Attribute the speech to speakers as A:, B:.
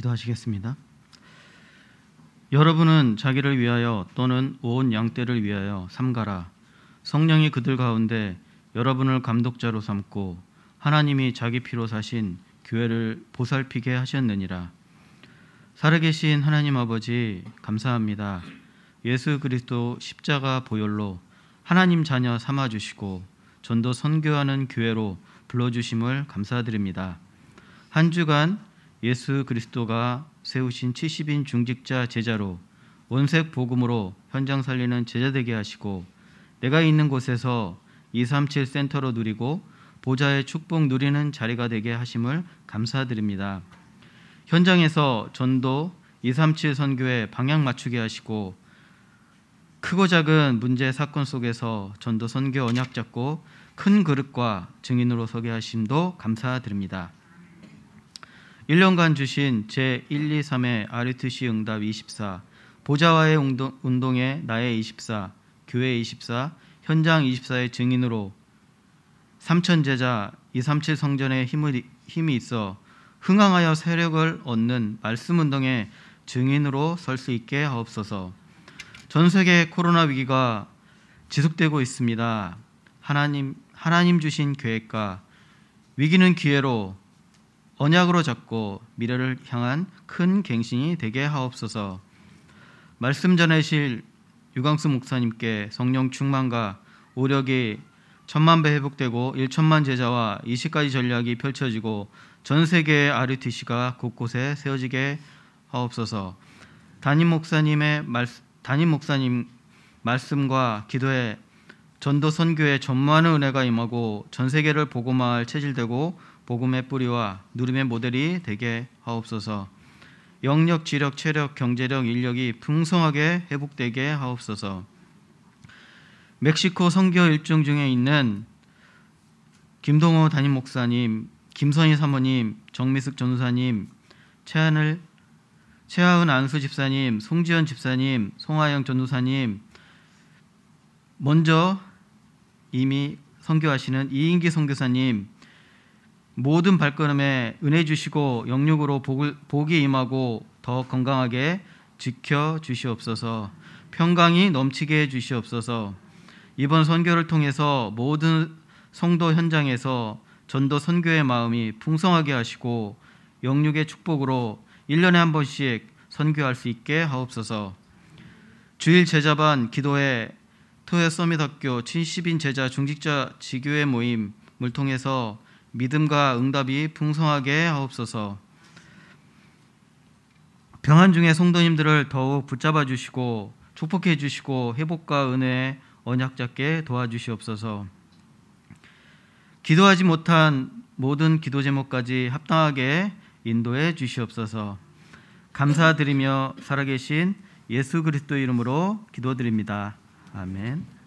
A: 기도하시겠습니다. 여러분은 자기를 위하여 또는 온 양떼를 위하여 삼가라. 성령이 그들 가운데 여러분을 감독자로 삼고 하나님이 자기 피로 사신 교회를 보살피게 하셨느니라. 살아계신 하나님 아버지 감사합니다. 예수 그리스도 십자가 보혈로 하나님 자녀 삼아 주시고 전도 선교하는 교회로 불러 주심을 감사드립니다. 한 주간 예수 그리스도가 세우신 70인 중직자 제자로 원색 복음으로 현장 살리는 제자 되게 하시고 내가 있는 곳에서 237 센터로 누리고 보좌의 축복 누리는 자리가 되게 하심을 감사드립니다. 현장에서 전도 237 선교의 방향 맞추게 하시고 크고 작은 문제 사건 속에서 전도 선교 언약 잡고 큰 그릇과 증인으로 서게 하심도 감사드립니다. 1년간 주신 제 1, 2, 3회 RTC 응답 24, 보좌와의 운동, 에 나의 24, 교회 24, 현장 24의 증인으로 삼천 제자 237 성전에 힘을, 힘이 있어 흥황하여 세력을 얻는 말씀 운동의 증인으로 설 수 있게 하옵소서. 전 세계 코로나 위기가 지속되고 있습니다. 하나님 하나님 주신 계획과 위기는 기회로 언약으로 잡고 미래를 향한 큰 갱신이 되게 하옵소서. 말씀 전해실 유광수 목사님께 성령 충만과 오력이 천만 배 회복되고 1천만 제자와 20가지 전략이 펼쳐지고 전 세계의 RUTC가 곳곳에 세워지게 하옵소서. 담임 목사님의 말, 담임 목사님 말씀과 기도에 전도 선교에 전무하는 은혜가 임하고 전 세계를 복음화할 체질되고 복음의 뿌리와 누림의 모델이 되게 하옵소서. 영력, 지력, 체력, 경제력, 인력이 풍성하게 회복되게 하옵소서. 멕시코 선교 일정 중에 있는 김동호 담임 목사님, 김선희 사모님, 정미숙 전사님, 최한을 최하은 안수 집사님, 송지현 집사님, 송하영 전도사님 먼저 이미 선교하시는 이인기 선교사님 모든 발걸음에 은혜 주시고 영육으로 복을, 복이 임하고 더 건강하게 지켜 주시옵소서. 평강이 넘치게 해 주시옵소서. 이번 선교를 통해서 모든 성도 현장에서 전도 선교의 마음이 풍성하게 하시고 영육의 축복으로 1년에 한 번씩 선교할 수 있게 하옵소서. 주일 제자반 기도회 토요 서밋 학교 70인 제자 중직자 지교회 모임을 통해서 믿음과 응답이 풍성하게 하옵소서. 병한 중에 성도님들을 더욱 붙잡아 주시고 축복해 주시고 회복과 은혜 언약자께 도와주시옵소서. 기도하지 못한 모든 기도 제목까지 합당하게 인도해 주시옵소서. 감사드리며 살아계신 예수 그리스도 이름으로 기도드립니다. 아멘.